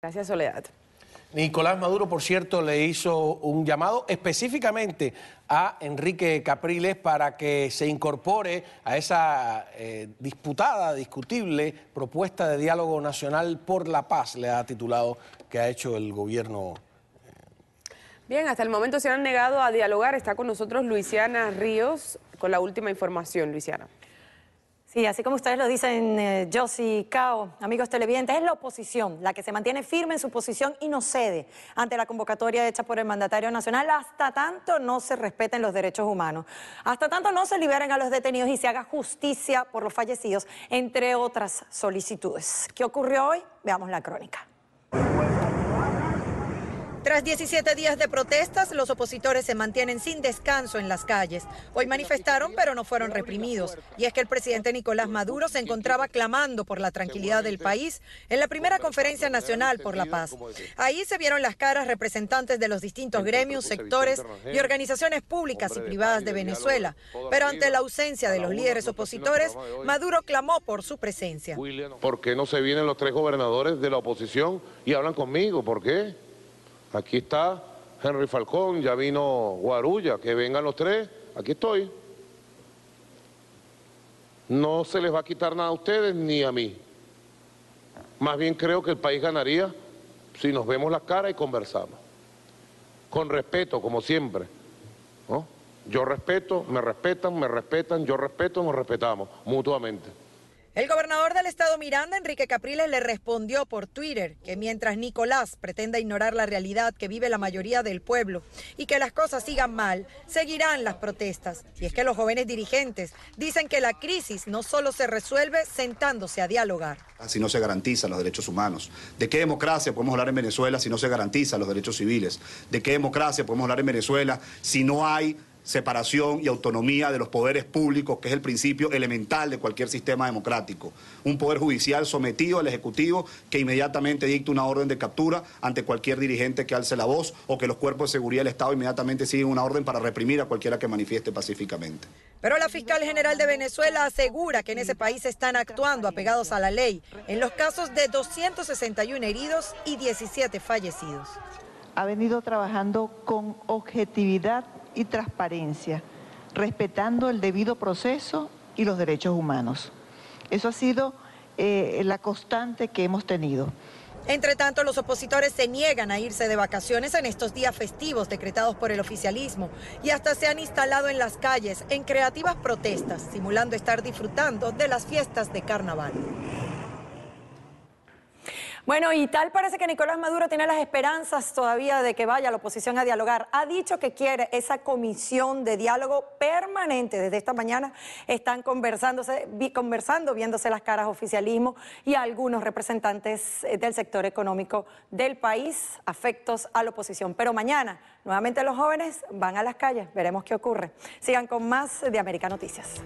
Gracias, Soledad. Nicolás Maduro, por cierto, le hizo un llamado específicamente a Enrique Capriles para que se incorpore a esa eh, disputada, discutible propuesta de diálogo nacional por la paz, le ha titulado, que ha hecho el gobierno. Bien, hasta el momento se han negado a dialogar. Está con nosotros Luisiana Ríos con la última información, Luisiana. Sí, así como ustedes lo dicen, eh, Josie, Cao, amigos televidentes, es la oposición la que se mantiene firme en su posición y no cede ante la convocatoria hecha por el mandatario nacional hasta tanto no se respeten los derechos humanos, hasta tanto no se liberen a los detenidos y se haga justicia por los fallecidos, entre otras solicitudes. ¿Qué ocurrió hoy? Veamos la crónica. Tras 17 días de protestas, los opositores se mantienen sin descanso en las calles. Hoy manifestaron, pero no fueron reprimidos. Y es que el presidente Nicolás Maduro se encontraba clamando por la tranquilidad del país en la primera conferencia nacional por la paz. Ahí se vieron las caras representantes de los distintos gremios, sectores y organizaciones públicas y privadas de Venezuela. Pero ante la ausencia de los líderes opositores, Maduro clamó por su presencia. ¿Por qué no se vienen los tres gobernadores de la oposición y hablan conmigo? ¿Por qué? Aquí está Henry Falcón, ya vino Guarulla, que vengan los tres, aquí estoy. No se les va a quitar nada a ustedes ni a mí. Más bien creo que el país ganaría si nos vemos la cara y conversamos. Con respeto, como siempre. Yo respeto, me respetan, me respetan, yo respeto, nos respetamos mutuamente. El gobernador del estado Miranda, Enrique Capriles, le respondió por Twitter que mientras Nicolás pretenda ignorar la realidad que vive la mayoría del pueblo y que las cosas sigan mal, seguirán las protestas. Y es que los jóvenes dirigentes dicen que la crisis no solo se resuelve sentándose a dialogar. Ah, si no se garantizan los derechos humanos, ¿de qué democracia podemos hablar en Venezuela si no se garantizan los derechos civiles? ¿De qué democracia podemos hablar en Venezuela si no hay separación y autonomía de los poderes públicos, que es el principio elemental de cualquier sistema democrático. Un poder judicial sometido al Ejecutivo que inmediatamente dicta una orden de captura ante cualquier dirigente que alce la voz o que los cuerpos de seguridad del Estado inmediatamente siguen una orden para reprimir a cualquiera que manifieste pacíficamente. Pero la fiscal general de Venezuela asegura que en ese país están actuando apegados a la ley en los casos de 261 heridos y 17 fallecidos. Ha venido trabajando con objetividad y transparencia, respetando el debido proceso y los derechos humanos. Eso ha sido eh, la constante que hemos tenido. Entre tanto, los opositores se niegan a irse de vacaciones en estos días festivos decretados por el oficialismo y hasta se han instalado en las calles en creativas protestas, simulando estar disfrutando de las fiestas de carnaval. Bueno, y tal parece que Nicolás Maduro tiene las esperanzas todavía de que vaya la oposición a dialogar. Ha dicho que quiere esa comisión de diálogo permanente. Desde esta mañana están conversándose, conversando, viéndose las caras oficialismo y algunos representantes eh, del sector económico del país afectos a la oposición. Pero mañana, nuevamente los jóvenes van a las calles. Veremos qué ocurre. Sigan con más de América Noticias.